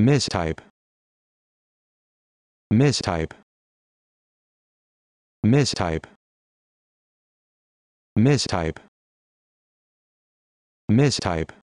mistype mistype mistype mistype mistype